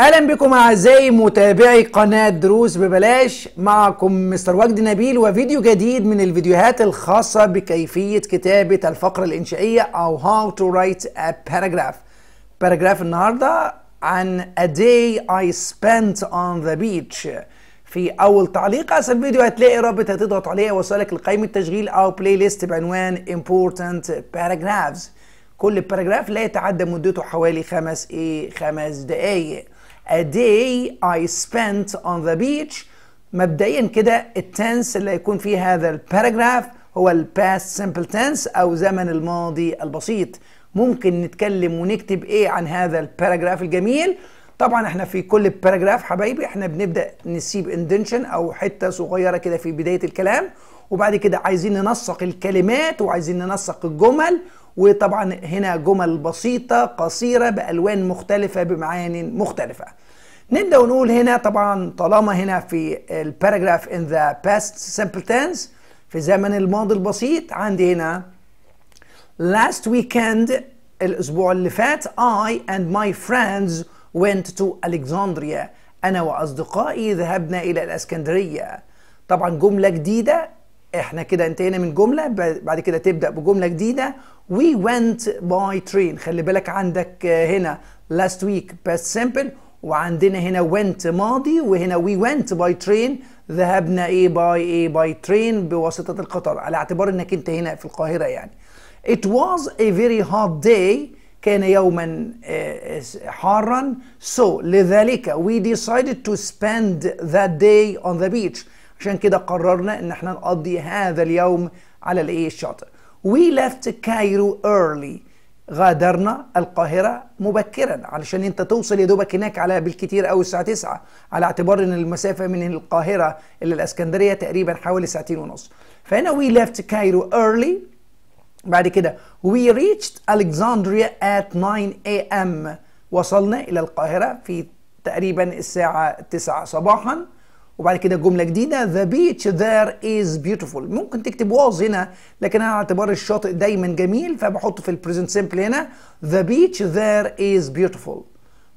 اهلا بكم اعزائي متابعي قناه دروس ببلاش معكم مستر وجدي نبيل وفيديو جديد من الفيديوهات الخاصه بكيفيه كتابه الفقره الانشائيه او هاو تو رايت ا باراجراف باراجراف النهارده عن a day I spent on the beach في اول تعليق على الفيديو هتلاقي رابط هتضغط عليه وصلك لقائمه تشغيل او بلاي ليست بعنوان important paragraphs كل باراجراف لا يتعدى مدته حوالي خمس ايه خمس دقايق a day I spent on the beach مبدئيا كده التنس اللي هيكون فيه هذا الباراجراف هو الباست سمبل تنس او زمن الماضي البسيط ممكن نتكلم ونكتب ايه عن هذا الباراجراف الجميل طبعا احنا في كل باراجراف حبايبي احنا بنبدا نسيب اندنشن او حته صغيره كده في بدايه الكلام وبعد كده عايزين ننسق الكلمات وعايزين ننسق الجمل وطبعا هنا جمل بسيطة قصيرة بألوان مختلفة بمعان مختلفة نبدأ ونقول هنا طبعا طالما هنا في الباراجراف in the past simple tense في زمن الماضي البسيط عندي هنا last weekend الأسبوع اللي فات I and my friends went to Alexandria أنا وأصدقائي ذهبنا إلى الإسكندرية طبعا جملة جديدة احنا كده انتهينا من جمله بعد كده تبدا بجمله جديده وي ونت باي ترين خلي بالك عندك هنا لاست ويك باست سمبل وعندنا هنا ونت ماضي وهنا وي ونت باي ترين ذهبنا ايه باي ايه باي ترين بواسطه القطار على اعتبار انك انت هنا في القاهره يعني It was a very hot day كان يوما آه، آه، حارا so لذلك we decided to spend that day on the beach عشان كده قررنا ان احنا نقضي هذا اليوم على الايه الشاطئ وي ليفت كايرو ايرلي غادرنا القاهرة مبكرا علشان انت توصل يا دوبك هناك على بالكتير او الساعة 9 على اعتبار ان المسافة من القاهرة الى الاسكندرية تقريبا حوالي ساعتين ونص فهنا وي ليفت كايرو ايرلي بعد كده وي ريتشت الكساندريا ات 9 ام وصلنا الى القاهرة في تقريبا الساعة 9 صباحا وبعد كده جمله جديده ذا بيتش ذير از بيوتيفول ممكن تكتب واز هنا لكن انا اعتبار الشاطئ دايما جميل فبحطه في البريزنت سيمبل هنا ذا بيتش ذير از بيوتيفول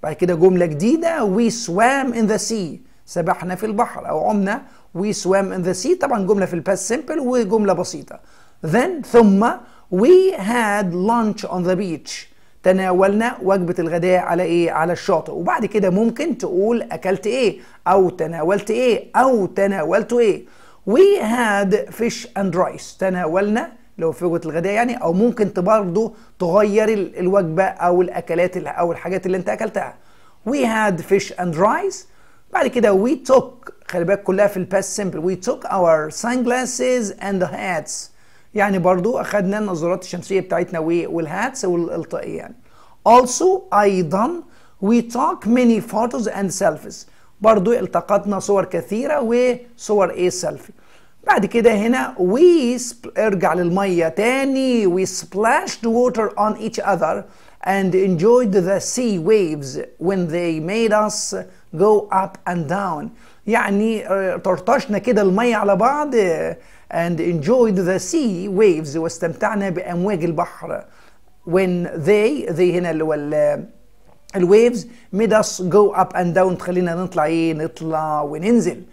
بعد كده جمله جديده وي سوام ان ذا سي سبحنا في البحر او عمنا وي سوام ان ذا سي طبعا جمله في الباست سيمبل وجمله بسيطه then ثم we had lunch on the beach تناولنا وجبه الغداء على ايه على الشاطئ وبعد كده ممكن تقول اكلت ايه او تناولت ايه او تناولت ايه we had fish and rice تناولنا لو في وجبه الغداء يعني او ممكن برضه تغير الوجبه او الاكلات او الحاجات اللي انت اكلتها we had fish and rice بعد كده we took خلي بالك كلها في الباس سمبل we took our sunglasses and hats يعني برضو اخذنا النظارات الشمسيه بتاعتنا والهاتس والطاقيه يعني also ايضا we talk many photos and selfies برضو التقطنا صور كثيره وصور ايه سيلفي بعد كده هنا we ارجع للميه تاني we splashed water on each other and enjoyed the sea waves when they made us go up and down يعني طرطشنا كده المية على بعض and enjoyed the sea waves واستمتعنا بأمواج البحر when they they هنا اللي هو الويفز made us go up and down تخلينا نطلع ايه نطلع وننزل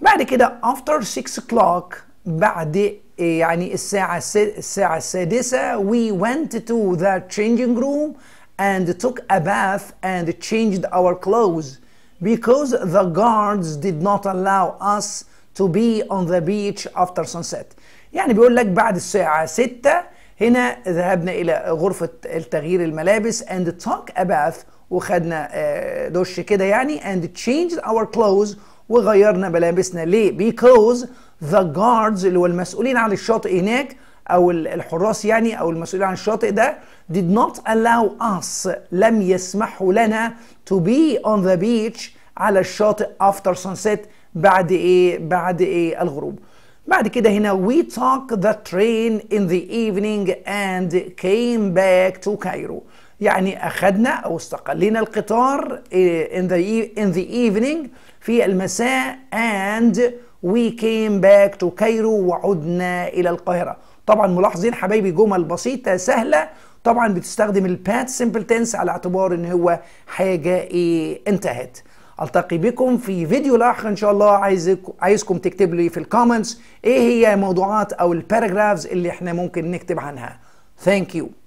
بعد كده after 6 o'clock بعد يعني الساعة الساعة السادسة we went to the changing room and took a bath and changed our clothes because the guards did not allow us to be on the beach after sunset يعني بيقول لك بعد الساعة 6 هنا ذهبنا إلى غرفة التغيير الملابس and took a bath وخدنا آه، دش كده يعني and changed our clothes وغيرنا ملابسنا ليه؟ because the guards اللي هو المسؤولين عن الشاطئ هناك او الحراس يعني او المسؤولين عن الشاطئ ده did not allow us لم يسمحوا لنا to be on the beach على الشاطئ after sunset بعد ايه بعد ايه الغروب بعد كده هنا we took the train in the evening and came back to Cairo يعني أخذنا أو استقلنا القطار إيه، in the e- in the evening في المساء and وي كيم باك تو كايرو وعدنا الى القاهره طبعا ملاحظين حبايبي جمل بسيطه سهله طبعا بتستخدم البات سيمبل تنس على اعتبار ان هو حاجه ايه انتهت التقي بكم في فيديو لاحق ان شاء الله عايزك عايزكم تكتب لي في الكومنتس ايه هي موضوعات او الباراجرافز اللي احنا ممكن نكتب عنها ثانك يو